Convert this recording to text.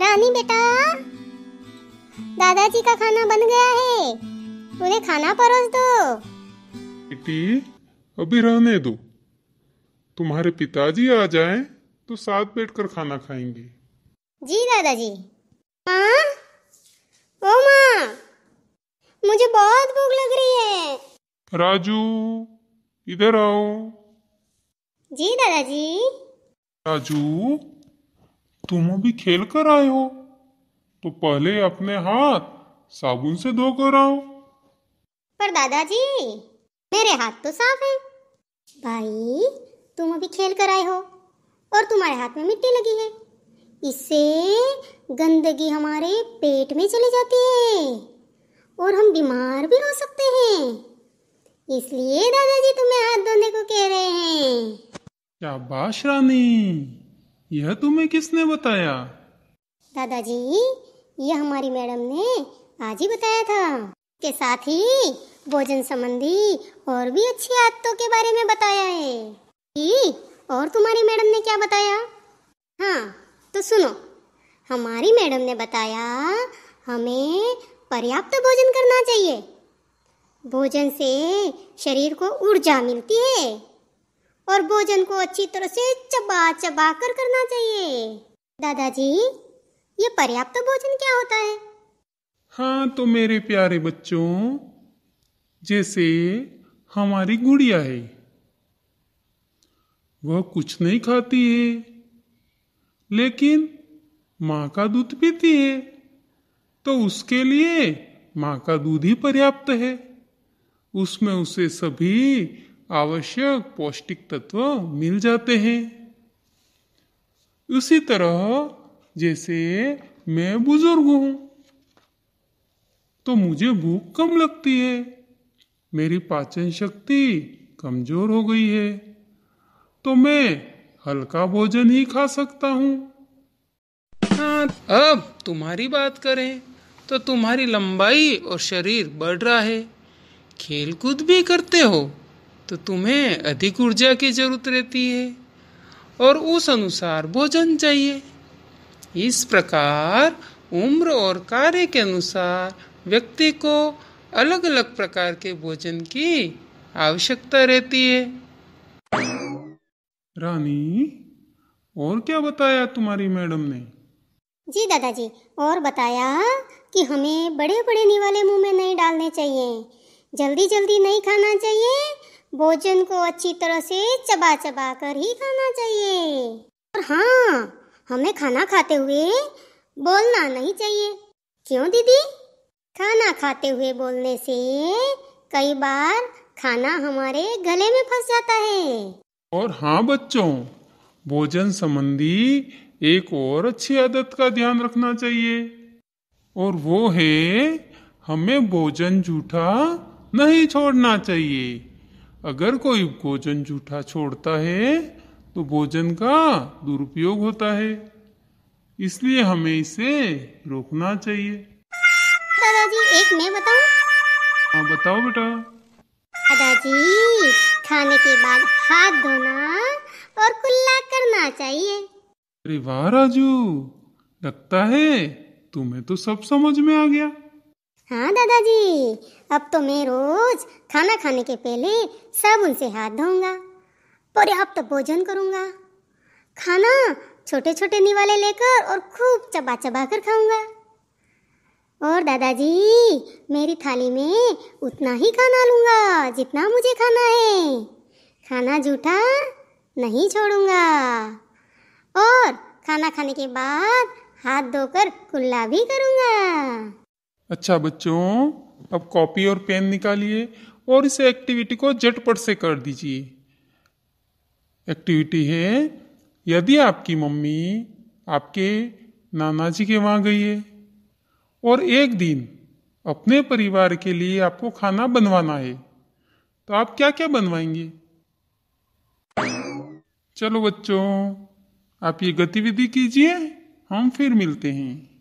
रानी बेटा दादाजी का खाना बन गया है उन्हें खाना परोस दो बेटी अभी रहने दो तुम्हारे पिताजी आ जाएं तो साथ बैठकर खाना खाएंगे जी दादाजी माँ ओ माँ मुझे बहुत भूख लग रही है राजू इधर आओ जी दादाजी राजू तुम अभी खेल कर आए हो तो पहले अपने हाथ साबुन से धो कर आओ पर दादाजी मेरे हाथ तो साफ है भाई तुम अभी खेल कर आए हो और तुम्हारे हाथ में मिट्टी लगी है इससे गंदगी हमारे पेट में चली जाती है और हम बीमार भी हो सकते हैं इसलिए दादाजी तुम्हें हाथ धोने को कह रहे हैं क्या बात रानी यह तुम्हें किसने बताया दादाजी यह हमारी मैडम ने आज ही बताया था के साथ ही भोजन संबंधी और भी अच्छी आदतों के बारे में बताया है कि और तुम्हारी मैडम ने क्या बताया हाँ तो सुनो हमारी मैडम ने बताया हमें पर्याप्त भोजन करना चाहिए भोजन से शरीर को ऊर्जा मिलती है और भोजन को अच्छी तरह से चबा चबा कर करना चाहिए दादाजी ये पर्याप्त तो भोजन क्या होता है हाँ तो मेरे प्यारे बच्चों जैसे हमारी गुड़िया है वह कुछ नहीं खाती है लेकिन माँ का दूध पीती है तो उसके लिए माँ का दूध ही पर्याप्त है उसमें उसे सभी आवश्यक पौष्टिक तत्व मिल जाते हैं उसी तरह जैसे मैं बुजुर्ग हूं तो मुझे भूख कम लगती है मेरी पाचन शक्ति कमजोर हो गई है तो मैं हल्का भोजन ही खा सकता हूं हाँ अब तुम्हारी बात करें तो तुम्हारी लंबाई और शरीर बढ़ रहा है खेलकूद भी करते हो तो तुम्हें अधिक ऊर्जा की जरूरत रहती है और उस अनुसार भोजन चाहिए इस प्रकार उम्र और कार्य के अनुसार व्यक्ति को अलग अलग प्रकार के भोजन की आवश्यकता रहती है रानी और क्या बताया तुम्हारी मैडम ने जी दादाजी और बताया कि हमें बड़े बड़े निवाले मुंह में नहीं डालने चाहिए जल्दी जल्दी नहीं खाना चाहिए भोजन को अच्छी तरह से चबा चबा कर ही खाना चाहिए और हाँ हमें खाना खाते हुए बोलना नहीं चाहिए क्यों दीदी खाना खाते हुए बोलने से कई बार खाना हमारे गले में फंस जाता है और हाँ बच्चों भोजन संबंधी एक और अच्छी आदत का ध्यान रखना चाहिए और वो है हमें भोजन झूठा नहीं छोड़ना चाहिए अगर कोई भोजन झूठा छोड़ता है तो भोजन का दुरुपयोग होता है इसलिए हमें इसे रोकना चाहिए दादाजी एक मैं बताऊं? हाँ बताओ बेटा दादाजी खाने के बाद हाथ धोना और कुल्ला करना चाहिए अरे वाह राजू लगता है तुम्हें तो सब समझ में आ गया हाँ दादाजी अब तो मैं रोज खाना खाने के पहले साबुन से हाथ धोऊंगा पर्याप्त तो भोजन करूंगा खाना छोटे छोटे निवाले लेकर और खूब चबा चबा कर खाऊंगा और दादाजी मेरी थाली में उतना ही खाना लूंगा जितना मुझे खाना है खाना झूठा नहीं छोड़ूंगा और खाना खाने के बाद हाथ धोकर कुल्ला भी करूंगा अच्छा बच्चों अब कॉपी और पेन निकालिए और इस एक्टिविटी को झटपट से कर दीजिए एक्टिविटी है यदि आपकी मम्मी आपके नाना जी के वहाँ गई है और एक दिन अपने परिवार के लिए आपको खाना बनवाना है तो आप क्या क्या बनवाएंगे चलो बच्चों आप ये गतिविधि कीजिए हम फिर मिलते हैं